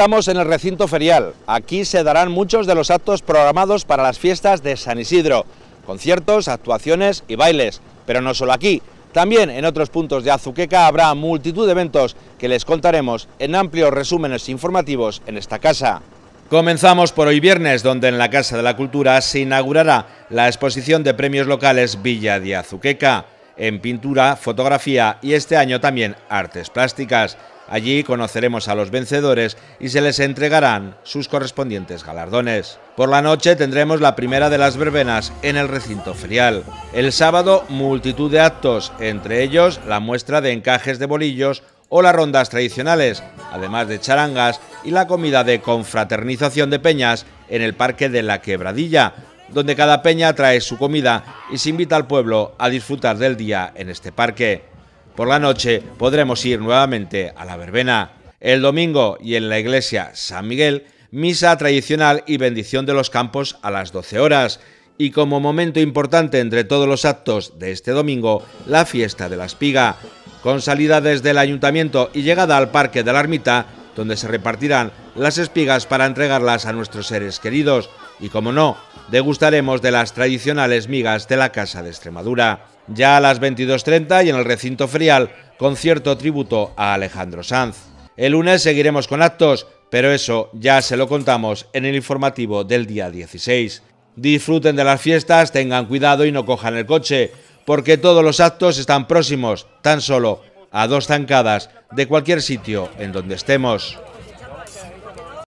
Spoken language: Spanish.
estamos en el recinto ferial. Aquí se darán muchos de los actos programados para las fiestas de San Isidro. Conciertos, actuaciones y bailes. Pero no solo aquí. También en otros puntos de Azuqueca habrá multitud de eventos que les contaremos en amplios resúmenes informativos en esta casa. Comenzamos por hoy viernes, donde en la Casa de la Cultura se inaugurará la exposición de premios locales Villa de Azuqueca en pintura, fotografía y este año también artes plásticas. Allí conoceremos a los vencedores y se les entregarán sus correspondientes galardones. Por la noche tendremos la primera de las verbenas en el recinto ferial. El sábado multitud de actos, entre ellos la muestra de encajes de bolillos o las rondas tradicionales, además de charangas y la comida de confraternización de peñas en el Parque de la Quebradilla, donde cada peña trae su comida y se invita al pueblo a disfrutar del día en este parque. Por la noche podremos ir nuevamente a la verbena. El domingo y en la iglesia San Miguel, misa tradicional y bendición de los campos a las 12 horas. Y como momento importante entre todos los actos de este domingo, la fiesta de la espiga, con salida desde el ayuntamiento y llegada al Parque de la Ermita, donde se repartirán las espigas para entregarlas a nuestros seres queridos y, como no, degustaremos de las tradicionales migas de la Casa de Extremadura. Ya a las 22.30 y en el recinto ferial, cierto tributo a Alejandro Sanz. El lunes seguiremos con actos, pero eso ya se lo contamos en el informativo del día 16. Disfruten de las fiestas, tengan cuidado y no cojan el coche, porque todos los actos están próximos, tan solo a dos zancadas de cualquier sitio en donde estemos.